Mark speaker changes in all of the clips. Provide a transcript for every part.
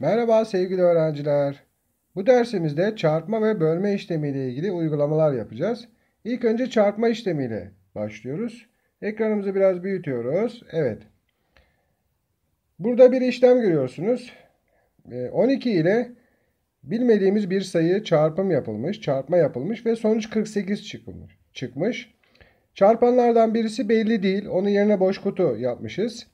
Speaker 1: Merhaba sevgili öğrenciler. Bu dersimizde çarpma ve bölme işlemi ile ilgili uygulamalar yapacağız. İlk önce çarpma işlemi ile başlıyoruz. Ekranımızı biraz büyütüyoruz. Evet. Burada bir işlem görüyorsunuz. 12 ee, ile bilmediğimiz bir sayı çarpım yapılmış, çarpma yapılmış ve sonuç 48 çıkmış. Çıkmış. Çarpanlardan birisi belli değil. Onun yerine boş kutu yapmışız.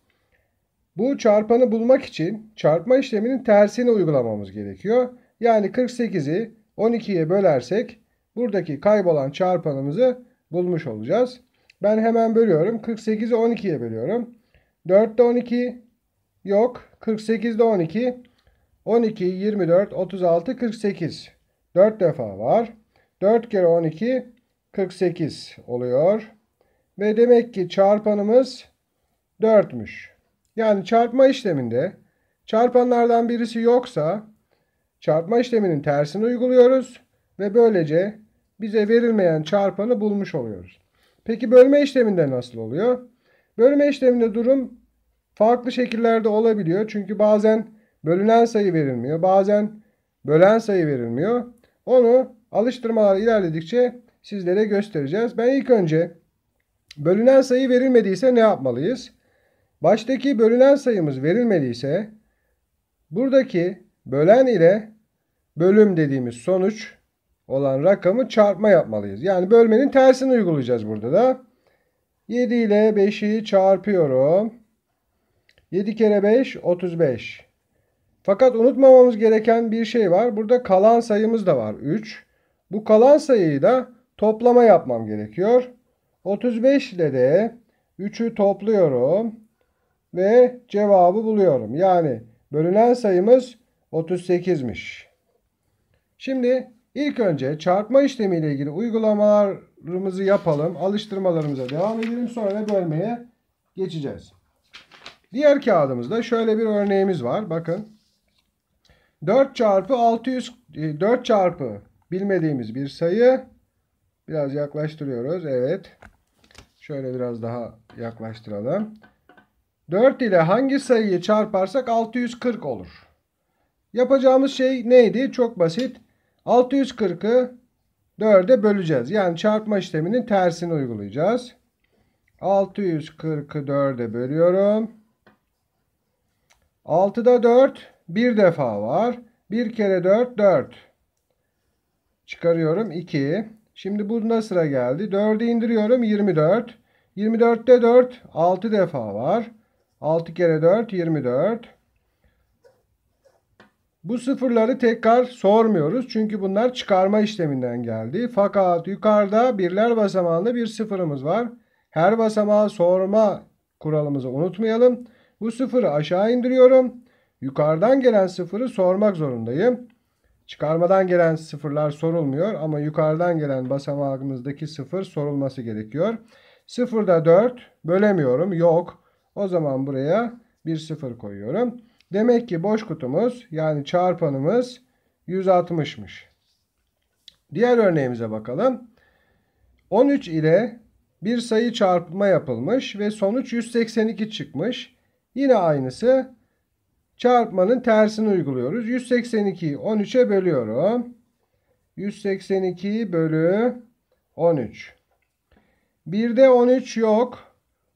Speaker 1: Bu çarpanı bulmak için çarpma işleminin tersini uygulamamız gerekiyor. Yani 48'i 12'ye bölersek buradaki kaybolan çarpanımızı bulmuş olacağız. Ben hemen bölüyorum. 48'i 12'ye bölüyorum. 4'te 12 yok. 48'de 12. 12, 24, 36, 48. 4 defa var. 4 kere 12 48 oluyor. Ve demek ki çarpanımız 4'müş. Yani çarpma işleminde çarpanlardan birisi yoksa çarpma işleminin tersini uyguluyoruz ve böylece bize verilmeyen çarpanı bulmuş oluyoruz. Peki bölme işleminde nasıl oluyor? Bölme işleminde durum farklı şekillerde olabiliyor. Çünkü bazen bölünen sayı verilmiyor. Bazen bölen sayı verilmiyor. Onu alıştırmalar ilerledikçe sizlere göstereceğiz. Ben ilk önce bölünen sayı verilmediyse ne yapmalıyız? Baştaki bölünen sayımız verilmeliyse buradaki bölen ile bölüm dediğimiz sonuç olan rakamı çarpma yapmalıyız. Yani bölmenin tersini uygulayacağız burada da. 7 ile 5'i çarpıyorum. 7 kere 5 35. Fakat unutmamamız gereken bir şey var. Burada kalan sayımız da var 3. Bu kalan sayıyı da toplama yapmam gerekiyor. 35 ile de 3'ü topluyorum ve cevabı buluyorum. Yani bölünen sayımız 38'miş. Şimdi ilk önce çarpma işlemi ile ilgili uygulamalarımızı yapalım. Alıştırmalarımıza devam edelim. Sonra bölmeye geçeceğiz. Diğer kağıdımızda şöyle bir örneğimiz var. Bakın. 4 çarpı 600 4 e, çarpı bilmediğimiz bir sayı biraz yaklaştırıyoruz. Evet. Şöyle biraz daha yaklaştıralım. 4 ile hangi sayıyı çarparsak 640 olur. Yapacağımız şey neydi? Çok basit. 640'ı 4'e böleceğiz. Yani çarpma işleminin tersini uygulayacağız. 640'ı 4'e bölüyorum. 6'da 4 bir defa var. 1 kere 4 4. Çıkarıyorum 2. Şimdi bunda sıra geldi. 4'ü indiriyorum 24. 24'te 4 6 defa var. 6 kere 4 24. Bu sıfırları tekrar sormuyoruz. Çünkü bunlar çıkarma işleminden geldi. Fakat yukarıda birler basamağında bir sıfırımız var. Her basamağa sorma kuralımızı unutmayalım. Bu sıfırı aşağı indiriyorum. Yukarıdan gelen sıfırı sormak zorundayım. Çıkarmadan gelen sıfırlar sorulmuyor ama yukarıdan gelen basamağımızdaki sıfır sorulması gerekiyor. Sıfırda 4 bölemiyorum. Yok. O zaman buraya bir sıfır koyuyorum. Demek ki boş kutumuz yani çarpanımız 160'mış. Diğer örneğimize bakalım. 13 ile bir sayı çarpma yapılmış ve sonuç 182 çıkmış. Yine aynısı çarpmanın tersini uyguluyoruz. 182'yi 13'e bölüyorum. 182 bölü 13. 1'de 13 yok.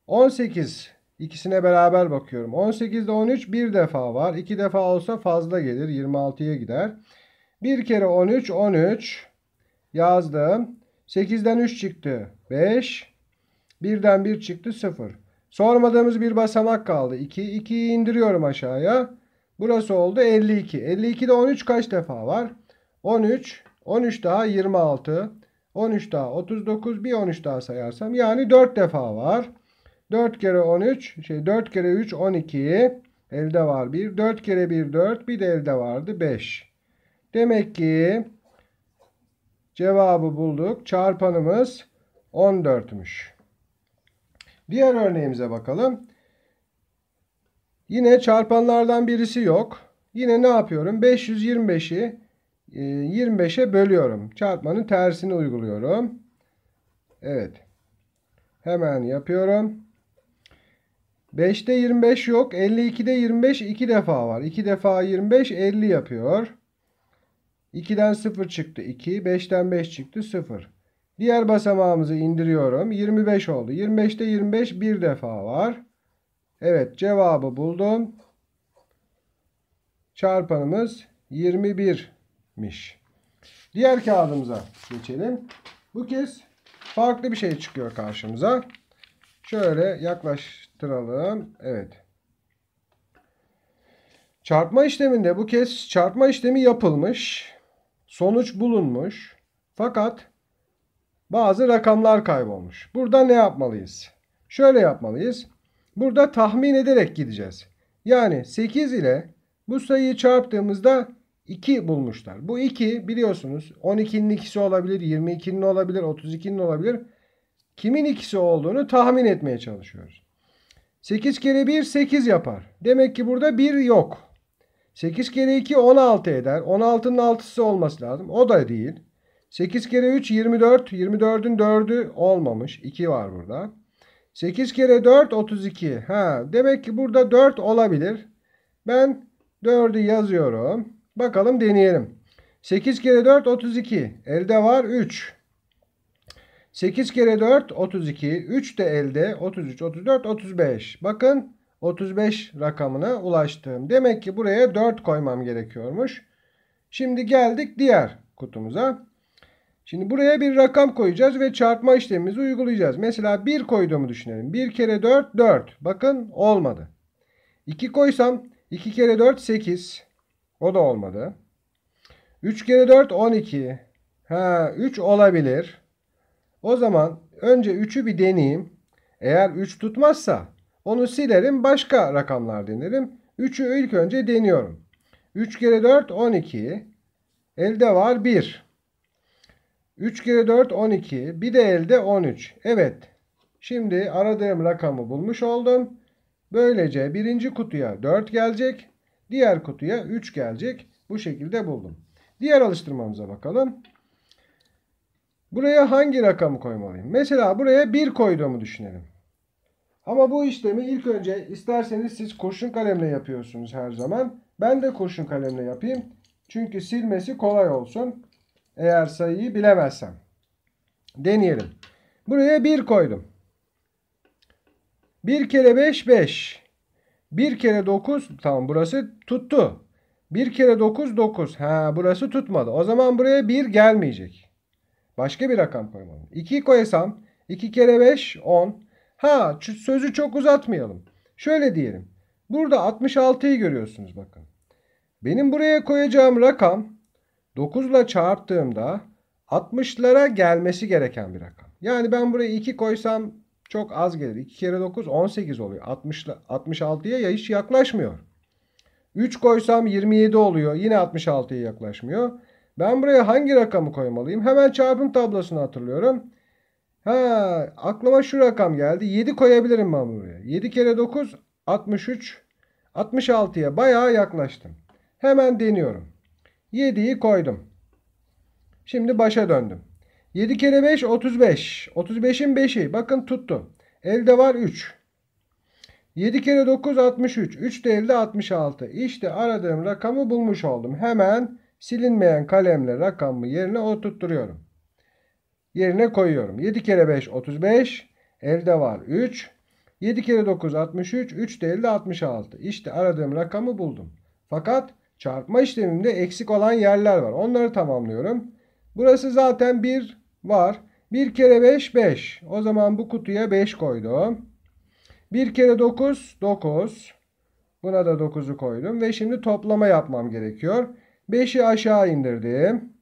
Speaker 1: 18 İkisine beraber bakıyorum. 18'de 13 bir defa var. İki defa olsa fazla gelir. 26'ya gider. Bir kere 13 13 yazdım. 8'den 3 çıktı. 5. 1'den 1 çıktı 0. Sormadığımız bir basamak kaldı. 2. 2'yi indiriyorum aşağıya. Burası oldu 52. 52'de 13 kaç defa var? 13. 13 daha 26. 13 daha 39. Bir 13 daha sayarsam. Yani 4 defa var. 4 kere 13 şey 4 kere 3 12 elde var 1. 4 kere 1 4 bir de elde vardı 5. Demek ki cevabı bulduk. Çarpanımız 14'müş. Diğer örneğimize bakalım. Yine çarpanlardan birisi yok. Yine ne yapıyorum? 525'i 25'e bölüyorum. Çarpmanın tersini uyguluyorum. Evet. Hemen yapıyorum. 5'te 25 yok. 52'de 25 2 defa var. 2 defa 25 50 yapıyor. 2'den 0 çıktı 2. 5'ten 5 çıktı 0. Diğer basamağımızı indiriyorum. 25 oldu. 25'te 25 bir defa var. Evet cevabı buldum. Çarpanımız 21'miş. Diğer kağıdımıza geçelim. Bu kez farklı bir şey çıkıyor karşımıza. Şöyle yaklaştıralım. Evet. Çarpma işleminde bu kez çarpma işlemi yapılmış. Sonuç bulunmuş. Fakat bazı rakamlar kaybolmuş. Burada ne yapmalıyız? Şöyle yapmalıyız. Burada tahmin ederek gideceğiz. Yani 8 ile bu sayıyı çarptığımızda 2 bulmuşlar. Bu 2 biliyorsunuz 12'nin ikisi olabilir, 22'nin olabilir, 32'nin olabilir kimin ikisi olduğunu tahmin etmeye çalışıyoruz. 8 kere 1 8 yapar. Demek ki burada 1 yok. 8 kere 2 16 eder. 16'nın 6'sı olması lazım. O da değil. 8 kere 3 24. 24'ün 4'ü olmamış. 2 var burada. 8 kere 4 32. Ha, demek ki burada 4 olabilir. Ben 4'ü yazıyorum. Bakalım deneyelim. 8 kere 4 32. Elde var 3. 8 kere 4 32. 3 de elde 33, 34, 35. Bakın 35 rakamına ulaştım. Demek ki buraya 4 koymam gerekiyormuş. Şimdi geldik diğer kutumuza. Şimdi buraya bir rakam koyacağız ve çarpma işlemimizi uygulayacağız. Mesela 1 koyduğumu düşünelim. 1 kere 4 4. Bakın olmadı. 2 koysam 2 kere 4 8. O da olmadı. 3 kere 4 12. Ha 3 olabilir. O zaman önce 3'ü bir deneyeyim. Eğer 3 tutmazsa onu silerim başka rakamlar denerim. 3'ü ilk önce deniyorum. 3 kere 4 12. Elde var 1. 3 kere 4 12. Bir de elde 13. Evet. Şimdi aradığım rakamı bulmuş oldum. Böylece birinci kutuya 4 gelecek. Diğer kutuya 3 gelecek. Bu şekilde buldum. Diğer alıştırmamıza bakalım. Buraya hangi rakamı koymalıyım? Mesela buraya 1 koyduğumu düşünelim. Ama bu işlemi ilk önce isterseniz siz kurşun kalemle yapıyorsunuz her zaman. Ben de kurşun kalemle yapayım. Çünkü silmesi kolay olsun. Eğer sayıyı bilemezsem. Deneyelim. Buraya 1 koydum. 1 kere 5 5. 1 kere 9 tamam burası tuttu. 1 kere 9 9. Ha burası tutmadı. O zaman buraya 1 gelmeyecek. Başka bir rakam koymalım. 2 koysam 2 kere 5 10. Ha sözü çok uzatmayalım. Şöyle diyelim. Burada 66'yı görüyorsunuz bakın. Benim buraya koyacağım rakam 9 ile çarptığımda 60'lara gelmesi gereken bir rakam. Yani ben buraya 2 koysam çok az gelir. 2 kere 9 18 oluyor. 60 66'ya ya hiç yaklaşmıyor. 3 koysam 27 oluyor. Yine 66'ya yaklaşmıyor. Ben buraya hangi rakamı koymalıyım? Hemen çarpım tablosunu hatırlıyorum. Ha, aklıma şu rakam geldi. 7 koyabilirim ben buraya. 7 kere 9 63 66'ya bayağı yaklaştım. Hemen deniyorum. 7'yi koydum. Şimdi başa döndüm. 7 kere 5 35. 35'in 5'i. Bakın tuttu. Elde var 3. 7 kere 9 63. 3 de elde 66. İşte aradığım rakamı bulmuş oldum. Hemen Silinmeyen kalemle rakamı yerine oturtturuyorum. Yerine koyuyorum. 7 kere 5 35. Elde var 3. 7 kere 9 63. 3 de elde 66. İşte aradığım rakamı buldum. Fakat çarpma işlemimde eksik olan yerler var. Onları tamamlıyorum. Burası zaten 1 var. 1 kere 5 5. O zaman bu kutuya 5 koydum. 1 kere 9 9. Buna da 9'u koydum. Ve şimdi toplama yapmam gerekiyor. 5'i aşağı indirdim.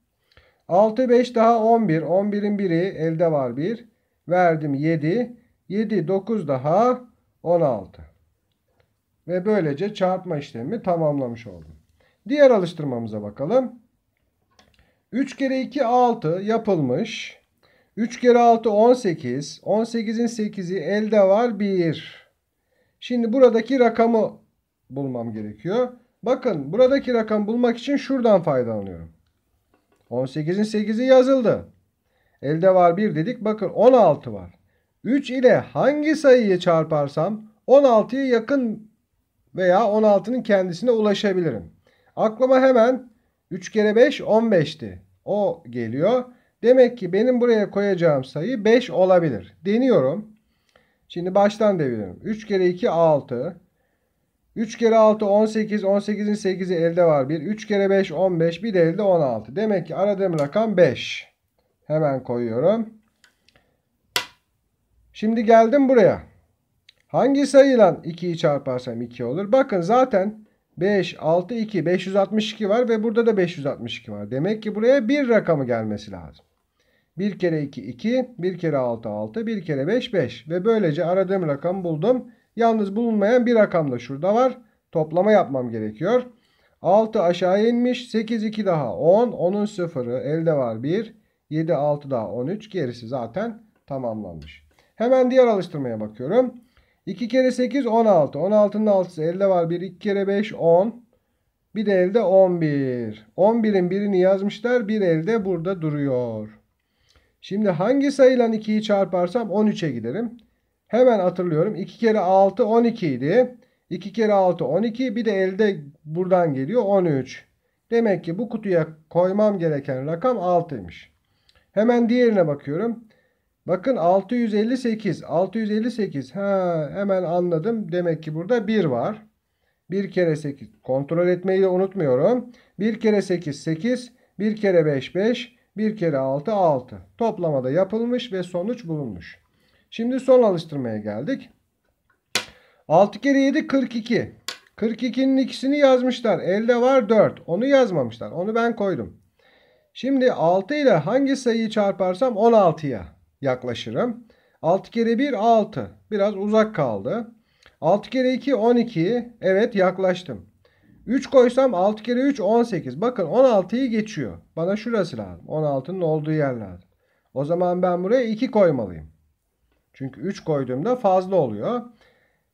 Speaker 1: 6 5 daha 11. 11'in biri elde var 1. Verdim 7. 7 9 daha 16. Ve böylece çarpma işlemi tamamlamış oldum. Diğer alıştırmamıza bakalım. 3 kere 2 6 yapılmış. 3 kere 6 18. 18'in 8'i elde var 1. Şimdi buradaki rakamı bulmam gerekiyor. Bakın buradaki rakam bulmak için şuradan faydalanıyorum. 18'in 8'i yazıldı. Elde var 1 dedik. Bakın 16 var. 3 ile hangi sayıyı çarparsam 16'ya yakın veya 16'nın kendisine ulaşabilirim. Aklıma hemen 3 kere 5 15'ti. O geliyor. Demek ki benim buraya koyacağım sayı 5 olabilir. Deniyorum. Şimdi baştan deviriyorum. 3 kere 2 6. 3 kere 6 18. 18'in 8'i elde var. bir. 3 kere 5 15. Bir de elde 16. Demek ki aradığım rakam 5. Hemen koyuyorum. Şimdi geldim buraya. Hangi sayıyla 2'yi çarparsam 2 olur? Bakın zaten 5, 6, 2, 562 var ve burada da 562 var. Demek ki buraya bir rakamı gelmesi lazım. 1 kere 2, 2. 1 kere 6, 6. 1 kere 5, 5. Ve böylece aradığım rakamı buldum. Yalnız bulunmayan bir rakam da şurada var. Toplama yapmam gerekiyor. 6 aşağı inmiş. 8 2 daha 10. 10'un 0'ı elde var 1. 7 6 daha 13. Gerisi zaten tamamlanmış. Hemen diğer alıştırmaya bakıyorum. 2 kere 8 16. 16'nın 6'sı elde var 1. 2 kere 5 10. Bir de elde 11. 11'in birini yazmışlar. Bir elde burada duruyor. Şimdi hangi sayıyla 2'yi çarparsam 13'e giderim. Hemen hatırlıyorum. 2 kere 6 12 idi. 2 kere 6 12. Bir de elde buradan geliyor 13. Demek ki bu kutuya koymam gereken rakam 6'ymış. Hemen diğerine bakıyorum. Bakın 658. 658. Ha, hemen anladım. Demek ki burada 1 var. 1 kere 8. Kontrol etmeyi de unutmuyorum. 1 kere 8 8. 1 kere 5 5. 1 kere 6 6. Toplamada yapılmış ve sonuç bulunmuş. Şimdi son alıştırmaya geldik. 6 kere 7 42. 42'nin ikisini yazmışlar. Elde var 4. Onu yazmamışlar. Onu ben koydum. Şimdi 6 ile hangi sayıyı çarparsam 16'ya yaklaşırım. 6 kere 1 6. Biraz uzak kaldı. 6 kere 2 12. Evet yaklaştım. 3 koysam 6 kere 3 18. Bakın 16'yı geçiyor. Bana şurası lazım. 16'nın olduğu yer lazım. O zaman ben buraya 2 koymalıyım. Çünkü 3 koyduğumda fazla oluyor.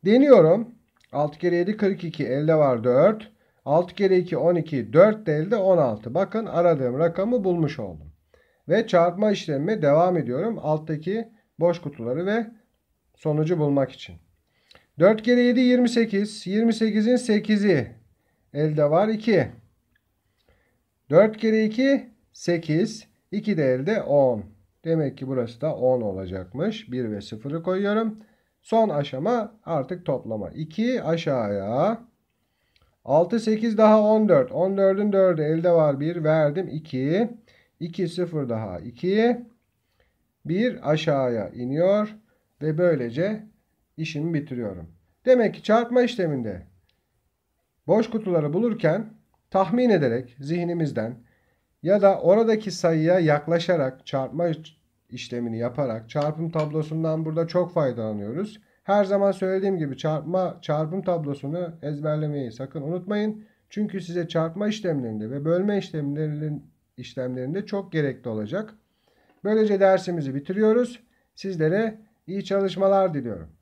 Speaker 1: Deniyorum. 6 kere 7 42 elde var 4. 6 kere 2 12 4 de elde 16. Bakın aradığım rakamı bulmuş oldum. Ve çarpma işlemime devam ediyorum. Alttaki boş kutuları ve sonucu bulmak için. 4 kere 7 28. 28'in 8'i elde var 2. 4 kere 2 8. 2 de elde 10. Demek ki burası da 10 olacakmış. 1 ve 0'ı koyuyorum. Son aşama artık toplama. 2 aşağıya. 6, 8 daha 14. 14'ün 4'ü elde var 1. Verdim 2. 2, 0 daha 2. 1 aşağıya iniyor. Ve böylece işimi bitiriyorum. Demek ki çarpma işleminde boş kutuları bulurken tahmin ederek zihnimizden ya da oradaki sayıya yaklaşarak çarpma işlemini yaparak çarpım tablosundan burada çok faydalanıyoruz. Her zaman söylediğim gibi çarpma çarpım tablosunu ezberlemeyi sakın unutmayın. Çünkü size çarpma işlemlerinde ve bölme işlemlerinin işlemlerinde çok gerekli olacak. Böylece dersimizi bitiriyoruz. Sizlere iyi çalışmalar diliyorum.